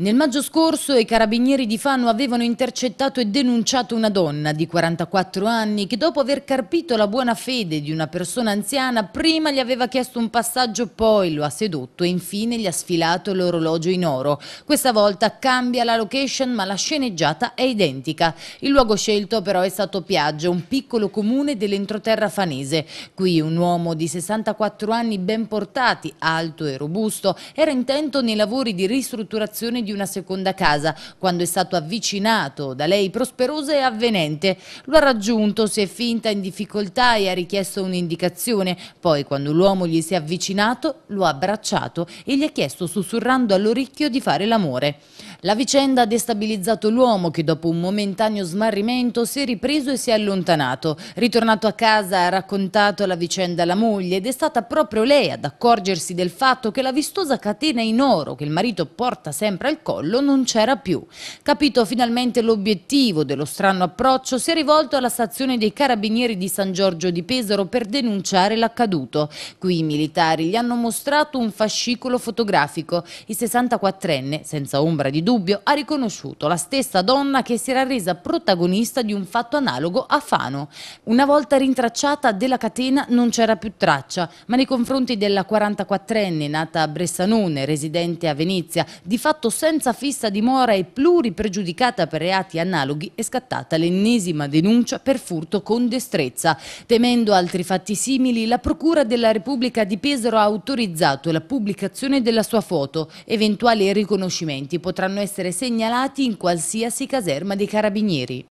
Nel maggio scorso i carabinieri di Fano avevano intercettato e denunciato una donna di 44 anni che dopo aver carpito la buona fede di una persona anziana prima gli aveva chiesto un passaggio, poi lo ha sedotto e infine gli ha sfilato l'orologio in oro. Questa volta cambia la location ma la sceneggiata è identica. Il luogo scelto però è stato Piaggio, un piccolo comune dell'entroterra fanese. Qui un uomo di 64 anni ben portati, alto e robusto, era intento nei lavori di ristrutturazione di di una seconda casa. Quando è stato avvicinato da lei prosperosa e avvenente, lo ha raggiunto, si è finta in difficoltà e ha richiesto un'indicazione. Poi, quando l'uomo gli si è avvicinato, lo ha abbracciato e gli ha chiesto sussurrando all'orecchio di fare l'amore. La vicenda ha destabilizzato l'uomo che dopo un momentaneo smarrimento si è ripreso e si è allontanato. Ritornato a casa ha raccontato la vicenda alla moglie ed è stata proprio lei ad accorgersi del fatto che la vistosa catena in oro che il marito porta sempre al collo non c'era più. Capito finalmente l'obiettivo dello strano approccio, si è rivolto alla stazione dei carabinieri di San Giorgio di Pesaro per denunciare l'accaduto. Qui i militari gli hanno mostrato un fascicolo fotografico. Il 64enne, senza ombra di dubbio, ha riconosciuto la stessa donna che si era resa protagonista di un fatto analogo a Fano. Una volta rintracciata della catena non c'era più traccia, ma nei confronti della 44enne nata a Bressanone, residente a Venezia, di fatto senza fissa dimora e pluripregiudicata per reati analoghi è scattata l'ennesima denuncia per furto con destrezza. Temendo altri fatti simili, la Procura della Repubblica di Pesaro ha autorizzato la pubblicazione della sua foto. Eventuali riconoscimenti potranno essere segnalati in qualsiasi caserma dei carabinieri.